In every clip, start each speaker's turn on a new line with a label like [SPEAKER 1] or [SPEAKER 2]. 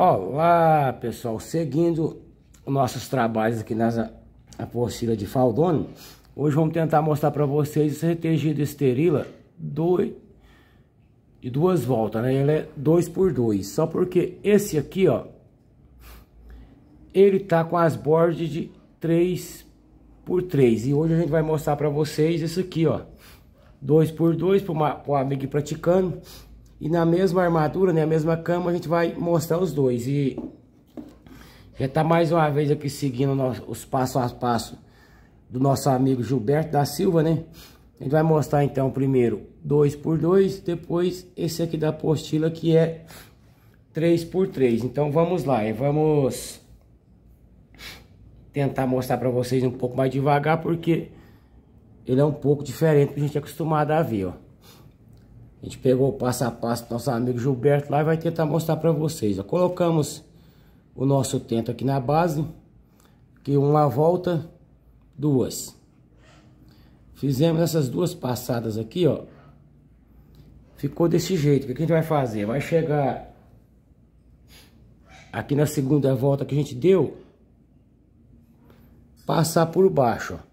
[SPEAKER 1] Olá, pessoal, seguindo nossos trabalhos aqui nas apostila de Faldone, hoje vamos tentar mostrar para vocês esse retegido esterila dois, de duas voltas, né? Ele é 2 por 2 só porque esse aqui, ó, ele tá com as bordas de 3 por 3 e hoje a gente vai mostrar para vocês isso aqui, ó, 2 por 2 para o amigo praticando e na mesma armadura, na né, mesma cama, a gente vai mostrar os dois. E já tá mais uma vez aqui seguindo os passo a passo do nosso amigo Gilberto da Silva, né? A gente vai mostrar então primeiro 2 por 2 depois esse aqui da apostila que é 3 por 3 Então vamos lá, e vamos tentar mostrar para vocês um pouco mais devagar, porque ele é um pouco diferente do que a gente é acostumado a ver, ó. A gente pegou o passo a passo do nosso amigo Gilberto lá e vai tentar mostrar para vocês. Ó. Colocamos o nosso tento aqui na base, que uma volta, duas. Fizemos essas duas passadas aqui, ó. Ficou desse jeito. O que a gente vai fazer? Vai chegar aqui na segunda volta que a gente deu, passar por baixo, ó.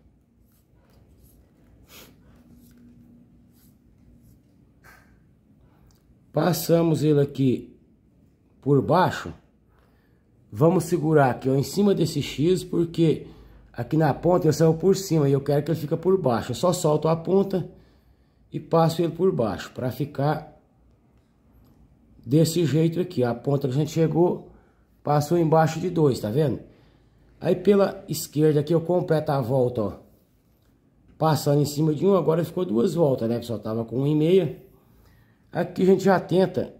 [SPEAKER 1] Passamos ele aqui por baixo. Vamos segurar aqui ó, em cima desse X, porque aqui na ponta ele saiu por cima e eu quero que ele fica por baixo. Eu só solto a ponta e passo ele por baixo para ficar desse jeito aqui. A ponta que a gente chegou passou embaixo de dois, tá vendo? Aí pela esquerda aqui eu completo a volta, ó. Passando em cima de um, agora ficou duas voltas, né? só tava com um e meia. Aqui a gente já tenta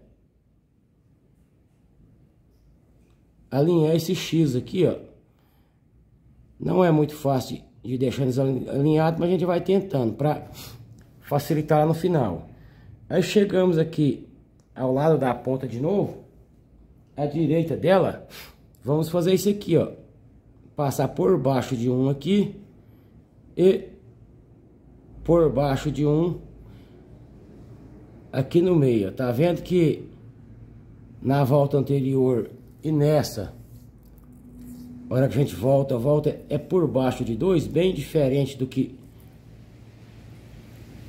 [SPEAKER 1] alinhar esse X aqui, ó. Não é muito fácil de deixar eles alinhados, mas a gente vai tentando para facilitar no final. Aí chegamos aqui ao lado da ponta de novo, à direita dela, vamos fazer isso aqui, ó. Passar por baixo de um aqui e por baixo de um aqui no meio. Tá vendo que na volta anterior e nessa, a hora que a gente volta, volta, é por baixo de dois, bem diferente do que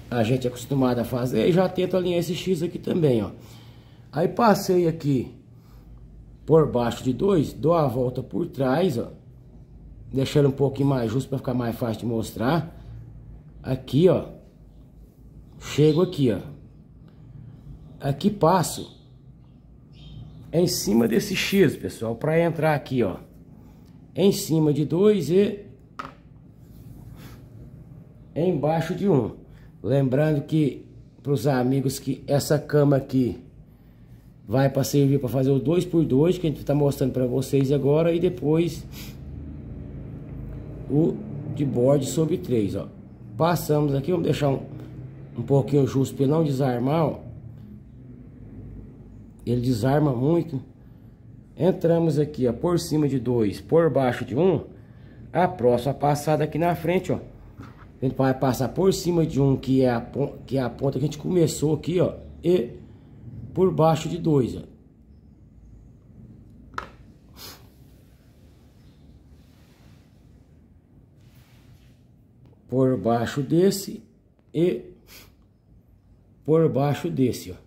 [SPEAKER 1] a gente é acostumado a fazer. E já tento alinhar esse X aqui também, ó. Aí passei aqui por baixo de dois, dou a volta por trás, ó. Deixando um pouquinho mais justo para ficar mais fácil de mostrar. Aqui, ó. Chego aqui, ó aqui passo em cima desse X, pessoal, para entrar aqui, ó. Em cima de 2 e embaixo de 1. Um. Lembrando que para os amigos que essa cama aqui vai para servir para fazer o 2 por 2 que a gente está mostrando para vocês agora e depois o de borde sobre 3, ó. Passamos aqui, vamos deixar um, um pouquinho justo para não desarmar, ó ele desarma muito. Entramos aqui, ó, por cima de dois, por baixo de um. A próxima passada aqui na frente, ó. A gente vai passar por cima de um, que é a, que é a ponta que a gente começou aqui, ó. E por baixo de dois, ó. Por baixo desse e por baixo desse, ó.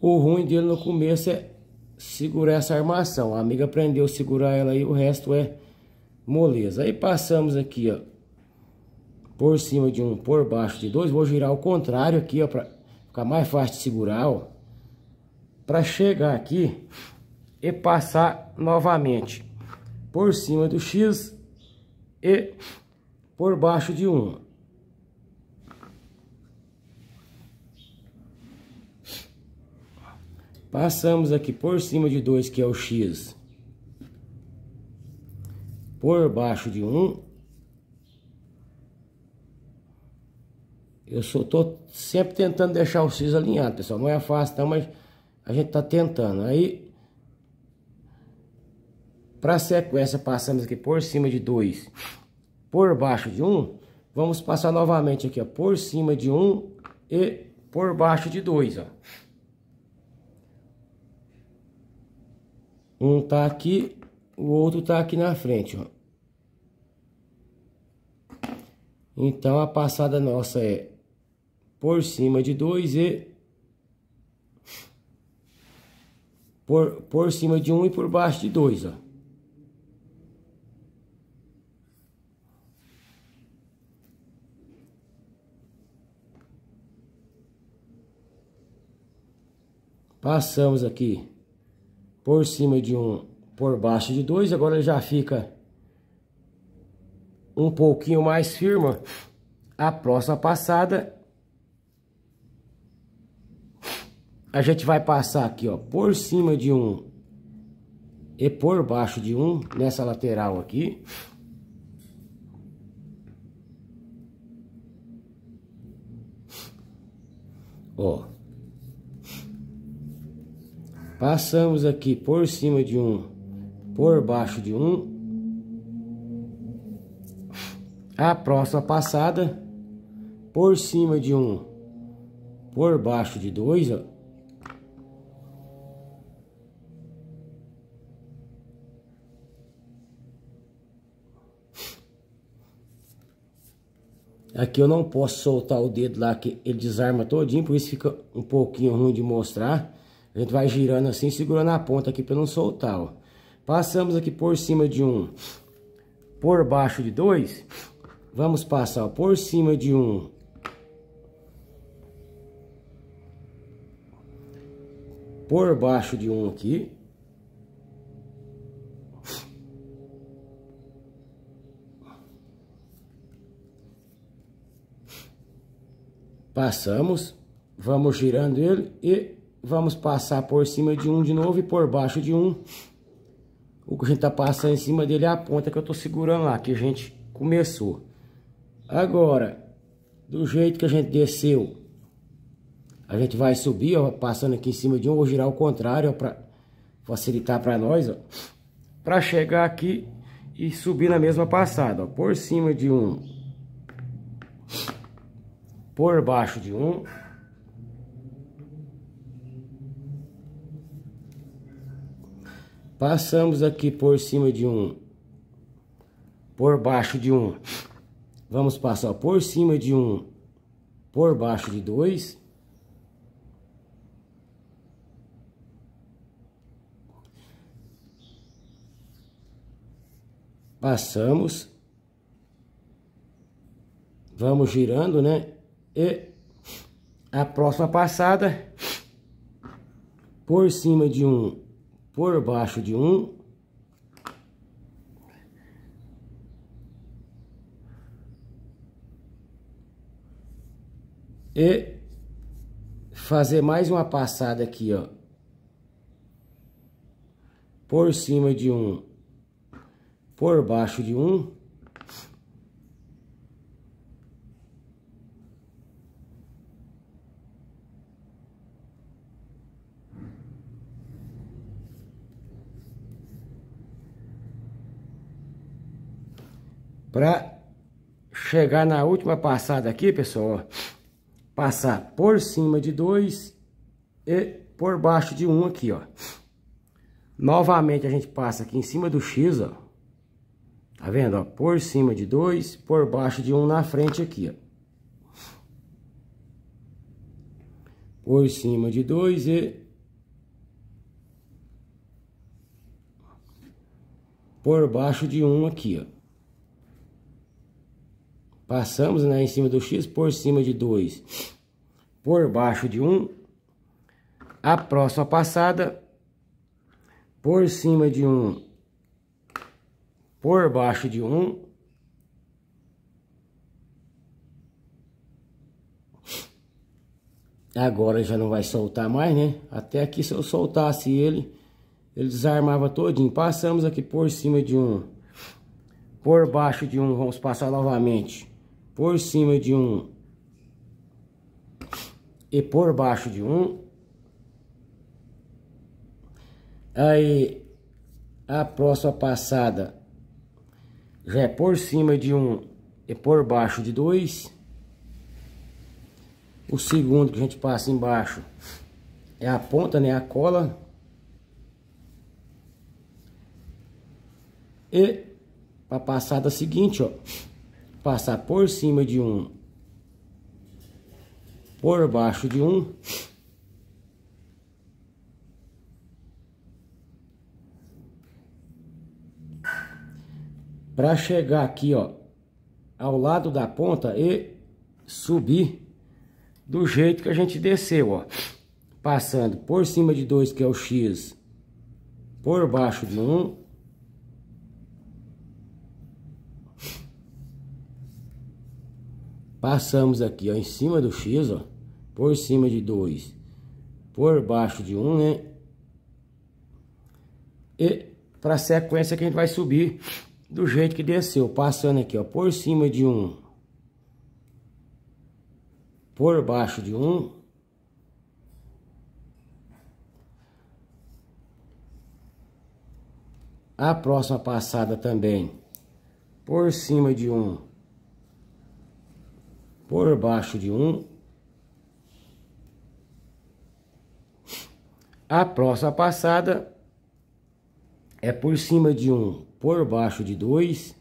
[SPEAKER 1] O ruim dele no começo é segurar essa armação. A amiga aprendeu a segurar ela aí, o resto é moleza. Aí passamos aqui, ó, por cima de um, por baixo de dois. Vou girar ao contrário aqui, ó, pra ficar mais fácil de segurar, ó. Pra chegar aqui e passar novamente por cima do X e por baixo de um. Passamos aqui por cima de 2, que é o X. Por baixo de 1. Um. Eu só tô sempre tentando deixar o X alinhado, pessoal. Não é fácil, tá? Mas a gente tá tentando. Aí, para sequência, passamos aqui por cima de 2, por baixo de 1. Um. Vamos passar novamente aqui, ó, por cima de 1 um e por baixo de 2, ó. Um tá aqui, o outro tá aqui na frente, ó. Então a passada nossa é por cima de dois e por, por cima de um e por baixo de dois ó. Passamos aqui por cima de um, por baixo de dois, agora ele já fica um pouquinho mais firme. A próxima passada, a gente vai passar aqui, ó, por cima de um e por baixo de um, nessa lateral aqui. Ó. Passamos aqui por cima de um, por baixo de um. A próxima passada, por cima de um, por baixo de dois, ó. Aqui eu não posso soltar o dedo lá, que ele desarma todinho, por isso fica um pouquinho ruim de mostrar. A gente vai girando assim, segurando a ponta aqui para não soltar, ó. Passamos aqui por cima de um, por baixo de dois. Vamos passar ó, por cima de um. Por baixo de um aqui. Passamos, vamos girando ele e Vamos passar por cima de um de novo e por baixo de um. O que a gente tá passando em cima dele é a ponta que eu tô segurando lá, que a gente começou. Agora, do jeito que a gente desceu, a gente vai subir, ó, passando aqui em cima de um, vou girar o contrário, para facilitar para nós, ó. Para chegar aqui e subir na mesma passada, ó, por cima de um, por baixo de um, Passamos aqui por cima de um, por baixo de um. Vamos passar por cima de um, por baixo de dois. Passamos. Vamos girando, né? E a próxima passada por cima de um por baixo de um e fazer mais uma passada aqui, ó. Por cima de um, por baixo de um para chegar na última passada aqui, pessoal, ó, passar por cima de dois e por baixo de um aqui, ó. Novamente a gente passa aqui em cima do X, ó. Tá vendo, ó? Por cima de dois, por baixo de um na frente aqui, ó. Por cima de dois e... Por baixo de um aqui, ó. Passamos né, em cima do x, por cima de 2, por baixo de 1. Um. A próxima passada, por cima de 1, um, por baixo de 1. Um. Agora já não vai soltar mais, né? Até aqui, se eu soltasse ele, ele desarmava todinho. Passamos aqui por cima de um, por baixo de um, vamos passar novamente por cima de um e por baixo de um. Aí a próxima passada já é por cima de um e por baixo de dois. O segundo que a gente passa embaixo é a ponta, né? A cola. E a passada seguinte, ó passar por cima de um, por baixo de um, para chegar aqui, ó, ao lado da ponta e subir do jeito que a gente desceu, ó. Passando por cima de dois, que é o X, por baixo de um, Passamos aqui, ó, em cima do X, ó. Por cima de 2. Por baixo de 1, um, né? E para a sequência que a gente vai subir do jeito que desceu. Passando aqui, ó. Por cima de 1. Um, por baixo de 1. Um, A próxima passada também por cima de um por baixo de 1. A próxima passada é por cima de 1, por baixo de 2.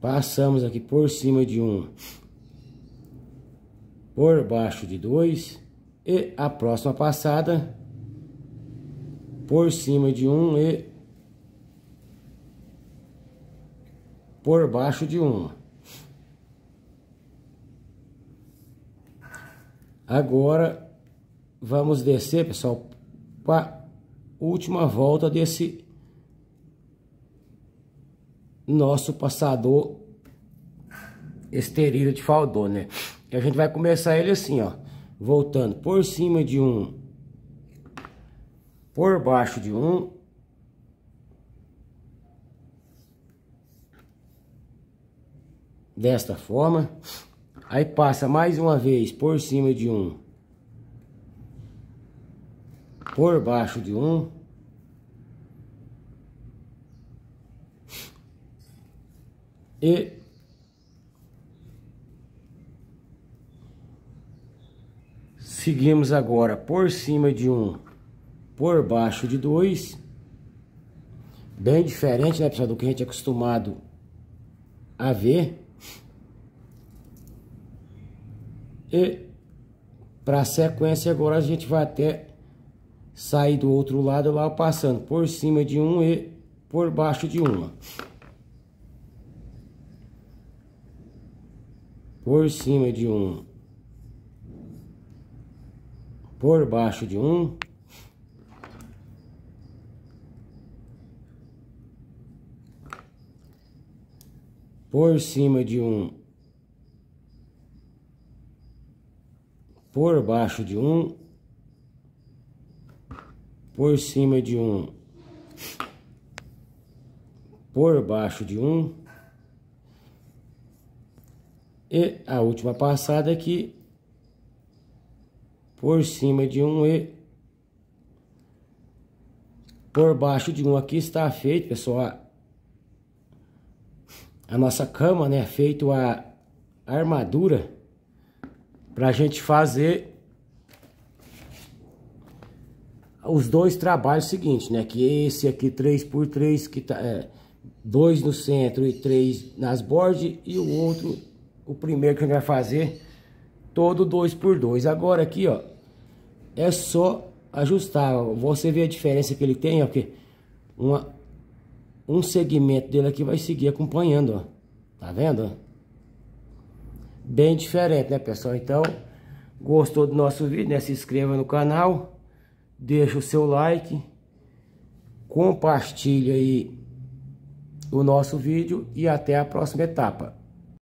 [SPEAKER 1] Passamos aqui por cima de um por baixo de 2 e a próxima passada por cima de 1 um e por baixo de 1. Um. Agora vamos descer, pessoal, para a última volta desse nosso passador esterida de faldô, né? a gente vai começar ele assim, ó. Voltando por cima de um, por baixo de um. Desta forma. Aí passa mais uma vez por cima de um. Por baixo de um. E Seguimos agora por cima de um, por baixo de dois. Bem diferente, né, pessoal, do que a gente é acostumado a ver. E para a sequência agora a gente vai até sair do outro lado lá passando por cima de um e por baixo de uma. Por cima de um por baixo de um, por cima de um, por baixo de um, por cima de um, por baixo de um, e a última passada aqui por cima de um e por baixo de um. Aqui está feito, pessoal, a nossa cama, né? Feito a armadura para a gente fazer os dois trabalhos seguintes, né? Que esse aqui 3 por 3 que tá é, dois no centro e três nas bordas e o outro, o primeiro que a gente vai fazer todo 2 por 2 Agora aqui, ó, é só ajustar. Você vê a diferença que ele tem, ó, é que uma, um segmento dele aqui vai seguir acompanhando, ó. Tá vendo? Bem diferente, né, pessoal? Então, gostou do nosso vídeo, né? Se inscreva no canal, deixa o seu like, compartilha aí o nosso vídeo e até a próxima etapa.